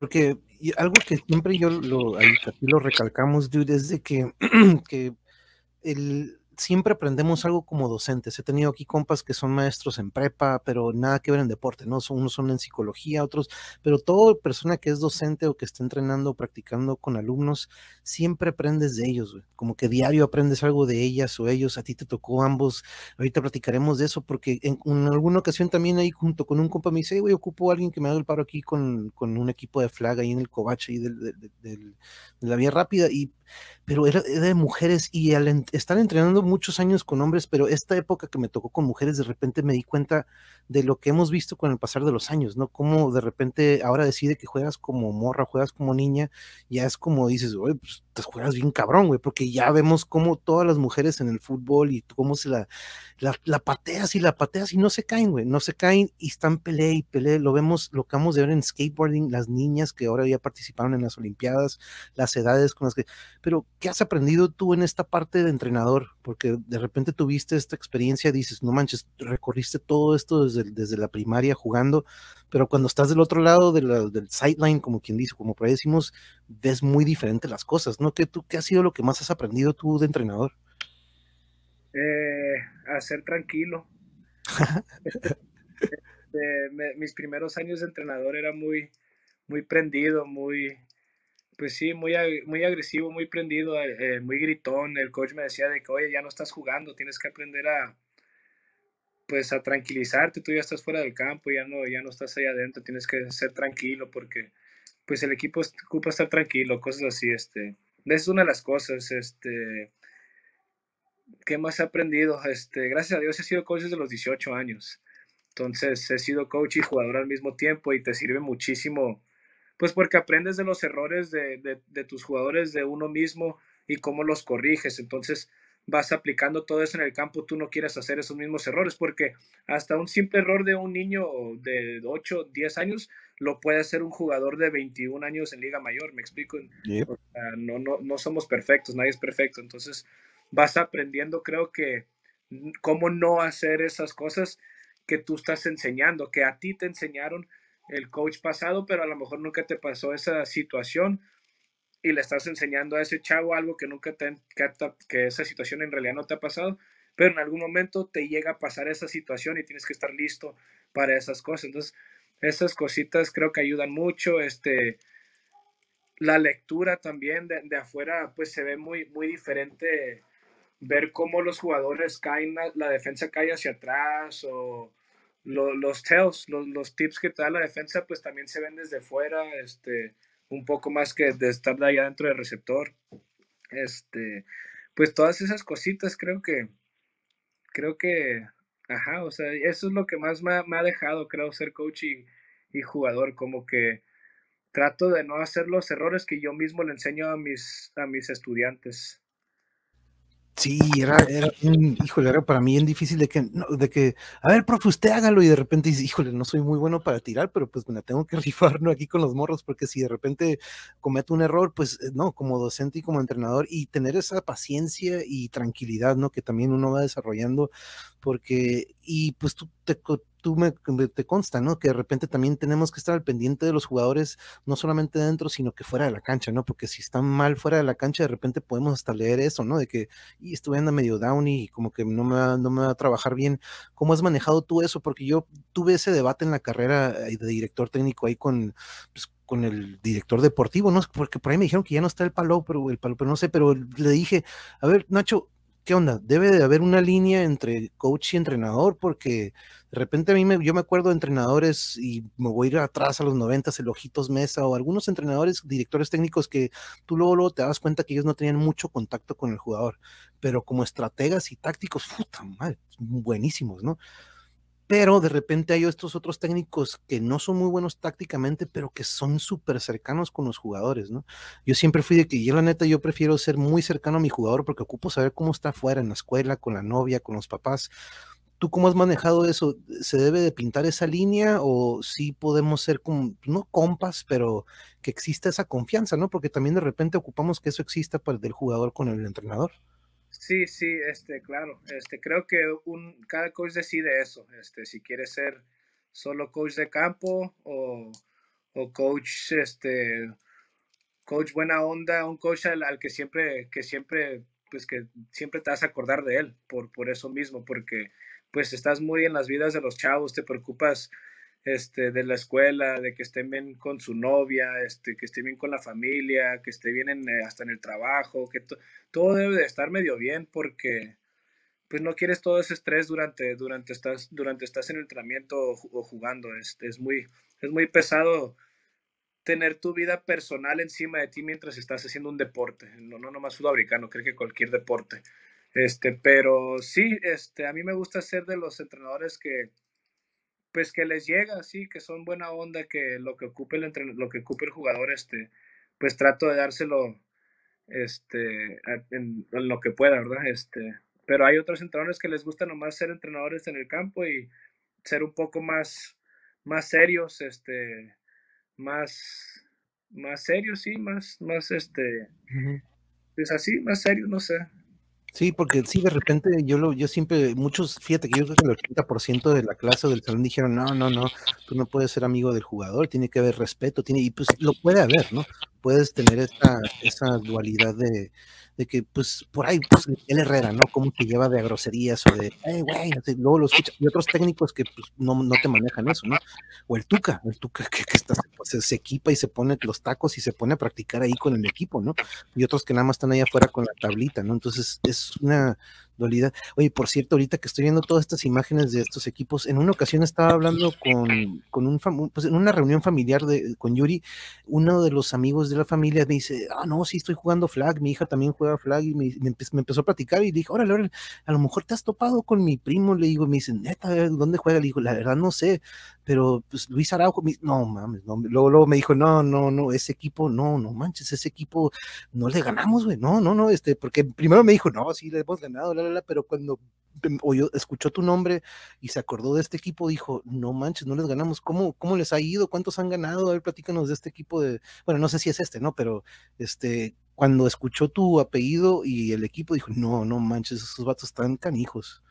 Porque algo que siempre yo lo, lo recalcamos, dude, es de que el, siempre aprendemos algo como docentes. He tenido aquí compas que son maestros en prepa, pero nada que ver en deporte, ¿no? Son, unos son en psicología, otros, pero toda persona que es docente o que está entrenando o practicando con alumnos, siempre aprendes de ellos, Como que diario aprendes algo de ellas o ellos, a ti te tocó ambos. Ahorita platicaremos de eso porque en, alguna ocasión también ahí junto con un compa me dice, güey, ocupo a alguien que me haga el paro aquí con, un equipo de flag ahí en el covache ahí de la vía rápida y pero era, de mujeres y al estar entrenando muchos años con hombres, pero esta época que me tocó con mujeres, de repente me di cuenta de lo que hemos visto con el pasar de los años, ¿no? Cómo de repente ahora decide que juegas como morra, juegas como niña, ya es como dices, oye, pues juegas bien cabrón, güey, porque ya vemos cómo todas las mujeres en el fútbol y cómo se la, la, pateas y la pateas y no se caen, güey, no se caen y están pelea y pelea. Lo vemos, lo vamos de ver en skateboarding, las niñas que ahora ya participaron en las Olimpiadas, las edades con las que. Pero, ¿qué has aprendido tú en esta parte de entrenador? Porque de repente tuviste esta experiencia, dices, no manches, recorriste todo esto desde, desde la primaria jugando, pero cuando estás del otro lado de del sideline, como quien dice, como por ahí decimos, ves muy diferente las cosas, ¿no? ¿Qué, tú, ¿Qué ha sido lo que más has aprendido tú de entrenador? Eh, a ser tranquilo. Este, mis primeros años de entrenador era muy, muy prendido, muy, pues sí, muy, muy agresivo, muy prendido, eh, eh, muy gritón. El coach me decía de que, oye, ya no estás jugando, tienes que aprender a, pues a tranquilizarte, tú ya estás fuera del campo, ya no, ya no estás ahí adentro, tienes que ser tranquilo porque, pues el equipo ocupa estar tranquilo, cosas así, este es una de las cosas, este, ¿qué más he aprendido? Este, gracias a Dios he sido coach desde los 18 años. Entonces he sido coach y jugador al mismo tiempo y te sirve muchísimo, pues porque aprendes de los errores de, de tus jugadores, de uno mismo y cómo los corriges. Entonces vas aplicando todo eso en el campo, tú no quieres hacer esos mismos errores porque hasta un simple error de un niño de 8, 10 años lo puede hacer un jugador de 21 años en Liga Mayor, me explico. no, no, no somos perfectos, nadie es perfecto, entonces vas aprendiendo, creo que, cómo no hacer esas cosas que tú estás enseñando, que a ti te enseñaron el coach pasado, pero a lo mejor nunca te pasó esa situación y le estás enseñando a ese chavo algo que nunca te, que esa situación en realidad no te ha pasado, pero en algún momento te llega a pasar esa situación y tienes que estar listo para esas cosas. Entonces, esas cositas creo que ayudan mucho. Este, la lectura también de, afuera, pues se ve muy, muy diferente ver cómo los jugadores caen, la, defensa cae hacia atrás o los tells, los, tips que te da la defensa, pues también se ven desde fuera, este, un poco más que de estar allá dentro del receptor. Este, pues todas esas cositas creo que, creo que Ajá, o sea, eso es lo que más me, ha dejado, creo, ser coach y, y, jugador, como que trato de no hacer los errores que yo mismo le enseño a mis, a mis estudiantes. Sí, era, híjole, era para mí bien difícil de que, de que, a ver, profe, usted hágalo y de repente dice, híjole, no soy muy bueno para tirar, pero pues me tengo que rifar, Aquí con los morros, porque si de repente cometo un error, pues eh, no, como docente y como entrenador, y tener esa paciencia y tranquilidad, ¿no? Que también uno va desarrollando, porque, y pues tú te, tú me, te consta, ¿no? Que de repente también tenemos que estar al pendiente de los jugadores, no solamente dentro, sino que fuera de la cancha, ¿no? Porque si están mal fuera de la cancha, de repente podemos hasta leer eso, ¿no? De que, y estuve andando medio down y como que no me, va, no me va a trabajar bien. ¿Cómo has manejado tú eso? Porque yo tuve ese debate en la carrera eh, de director técnico ahí con, pues, con el director deportivo, ¿no? Porque por ahí me dijeron que ya no está el palo, pero el palo, pero no sé, pero le dije, a ver, Nacho, ¿qué onda? Debe de haber una línea entre coach y entrenador, porque de repente a mí me, yo me acuerdo de entrenadores y me voy a ir atrás a los noventas, el Ojitos Mesa o algunos entrenadores, directores técnicos que tú luego, luego, te das cuenta que ellos no tenían mucho contacto con el jugador, pero como estrategas y tácticos, puta madre, buenísimos, ¿no? pero de repente hay estos otros técnicos que no son muy buenos tácticamente, pero que son súper cercanos con los jugadores, ¿no? Yo siempre fui de que yo la neta, yo prefiero ser muy cercano a mi jugador porque ocupo saber cómo está afuera, en la escuela, con la novia, con los papás. ¿Tú cómo has manejado eso? ¿Se debe de pintar esa línea o sí podemos ser, como, no compas, pero que exista esa confianza, ¿no? Porque también de repente ocupamos que eso exista para pues, el del jugador con el entrenador. Sí, sí, este, claro. Este, creo que un, cada coach decide eso. Este, si quieres ser solo coach de campo o, coach, este, coach buena onda, un coach al, que siempre, que siempre, pues que siempre te vas a acordar de él por, por eso mismo, porque pues estás muy en las vidas de los chavos, te preocupas este, de la escuela, de que estén bien con su novia, este, que estén bien con la familia, que estén bien eh, hasta en el trabajo, que todo debe de estar medio bien porque pues no quieres todo ese estrés durante, durante, estás, durante estás en el entrenamiento o, jugando. Este, es, muy, es muy pesado tener tu vida personal encima de ti mientras estás haciendo un deporte. No, no nomás sudamericano, creo que cualquier deporte. Este, pero sí, este, a mí me gusta ser de los entrenadores que, pues que les llega, sí, que son buena onda, que lo que ocupe el, lo que ocupe el jugador, este, pues trato de dárselo este, en, lo que pueda, ¿verdad? Este, pero hay otros entrenadores que les gusta nomás ser entrenadores en el campo y ser un poco más, más serios, este, más, más serios, sí, más, más, este, pues así, más serios, no sé. Sí, porque sí, de repente yo lo, yo siempre, muchos, fíjate que yo creo que el 80% de la clase del salón dijeron, no, no, no, tú no puedes ser amigo del jugador, tiene que haber respeto, tiene, y pues lo puede haber, ¿no? Puedes tener esta esa dualidad de, de que pues por ahí pues el Herrera, ¿no? Cómo te lleva de a groserías o de, eh güey, luego lo y otros técnicos que pues, no, te manejan eso, ¿no? O el Tuca, el Tuca que, se, equipa y se pone los tacos y se pone a practicar ahí con el equipo, ¿no? Y otros que nada más están ahí afuera con la tablita, ¿no? Entonces es una dualidad. Oye, por cierto, ahorita que estoy viendo todas estas imágenes de estos equipos, en una ocasión estaba hablando con, con un pues en una reunión familiar de, con Yuri, uno de los amigos de la familia me dice, ah, no, sí estoy jugando flag, mi hija también juega flag, y me, empezó a platicar y dije, órale, órale, a lo mejor te has topado con mi primo, le digo, me dicen, neta, ¿dónde juega? Le digo, la verdad no sé, pero pues, Luis Araujo, no mames, luego, me dijo, no, no, no, ese equipo, no, no manches, ese equipo no le ganamos, güey, no, no, no, este, porque primero me dijo, no, sí, le hemos ganado, la, la, la, pero cuando em, oyó, escuchó tu nombre y se acordó de este equipo, dijo, no manches, no les ganamos, ¿cómo, cómo les ha ido? ¿Cuántos han ganado? A ver, platícanos de este equipo de, bueno, no sé si es este, ¿no? Pero, este, cuando escuchó tu apellido y el equipo dijo, no, no manches, esos vatos están canijos.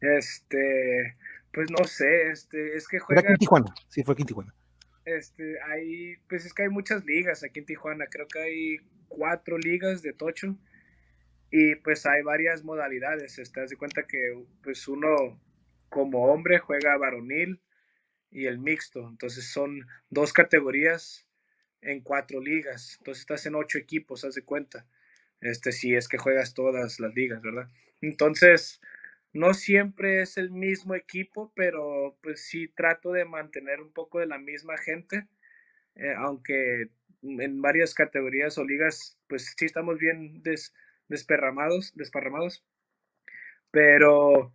Este, pues no sé, este, es que juega. aquí en Tijuana, sí, fue aquí en Tijuana. Este, hay, pues es que hay muchas ligas aquí en Tijuana, creo que hay cuatro ligas de Tocho y pues hay varias modalidades, estás de cuenta que pues uno como hombre juega varonil y el mixto, entonces son dos categorías en cuatro ligas, entonces estás en ocho equipos, haz de cuenta, este, si es que juegas todas las ligas, ¿verdad? Entonces, no siempre es el mismo equipo, pero pues sí trato de mantener un poco de la misma gente, eh, aunque en varias categorías o ligas, pues sí estamos bien desperramados, desparramados, pero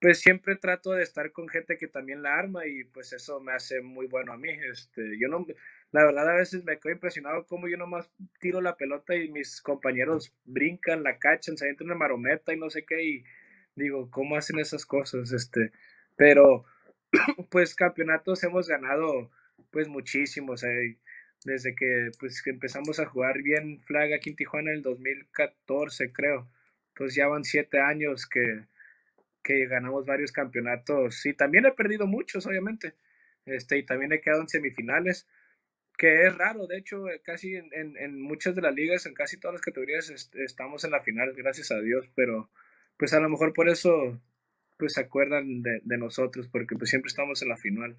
pues siempre trato de estar con gente que también la arma y pues eso me hace muy bueno a mí. Este, yo no, la verdad a veces me quedo impresionado como yo nomás tiro la pelota y mis compañeros brincan, la cachan, se entran una marometa y no sé qué y digo, ¿cómo hacen esas cosas? Este, pero pues campeonatos hemos ganado pues muchísimos. Eh, desde que pues que empezamos a jugar bien flag aquí en Tijuana en el 2014, creo. pues ya van siete años que, que ganamos varios campeonatos. Y también he perdido muchos, obviamente. Este, y también he quedado en semifinales que es raro, de hecho, eh, casi en, en, muchas de las ligas, en casi todas las categorías estamos en la final, gracias a Dios, pero pues a lo mejor por eso pues se acuerdan de, de nosotros, porque pues siempre estamos en la final.